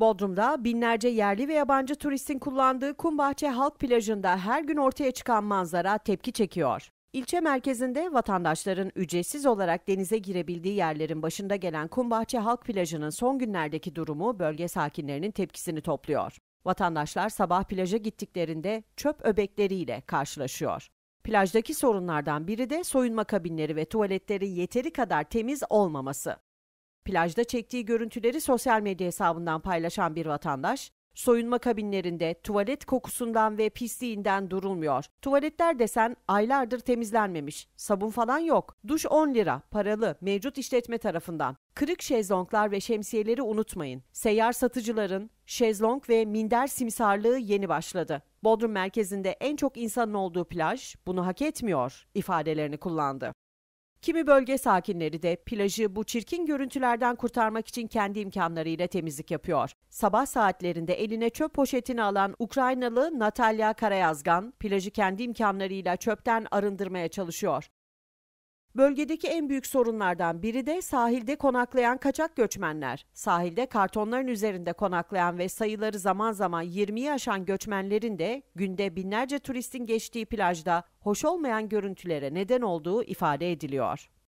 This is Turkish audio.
Bodrum'da binlerce yerli ve yabancı turistin kullandığı Kumbahçe Halk Plajı'nda her gün ortaya çıkan manzara tepki çekiyor. İlçe merkezinde vatandaşların ücretsiz olarak denize girebildiği yerlerin başında gelen Kumbahçe Halk Plajı'nın son günlerdeki durumu bölge sakinlerinin tepkisini topluyor. Vatandaşlar sabah plaja gittiklerinde çöp öbekleriyle karşılaşıyor. Plajdaki sorunlardan biri de soyunma kabinleri ve tuvaletlerin yeteri kadar temiz olmaması. Plajda çektiği görüntüleri sosyal medya hesabından paylaşan bir vatandaş, soyunma kabinlerinde tuvalet kokusundan ve pisliğinden durulmuyor. Tuvaletler desen aylardır temizlenmemiş. Sabun falan yok. Duş 10 lira, paralı, mevcut işletme tarafından. Kırık şezlonglar ve şemsiyeleri unutmayın. Seyyar satıcıların şezlong ve minder simsarlığı yeni başladı. Bodrum merkezinde en çok insanın olduğu plaj bunu hak etmiyor ifadelerini kullandı. Kimi bölge sakinleri de plajı bu çirkin görüntülerden kurtarmak için kendi imkanlarıyla temizlik yapıyor. Sabah saatlerinde eline çöp poşetini alan Ukraynalı Natalya Karayazgan, plajı kendi imkanlarıyla çöpten arındırmaya çalışıyor. Bölgedeki en büyük sorunlardan biri de sahilde konaklayan kaçak göçmenler. Sahilde kartonların üzerinde konaklayan ve sayıları zaman zaman 20'yi aşan göçmenlerin de günde binlerce turistin geçtiği plajda hoş olmayan görüntülere neden olduğu ifade ediliyor.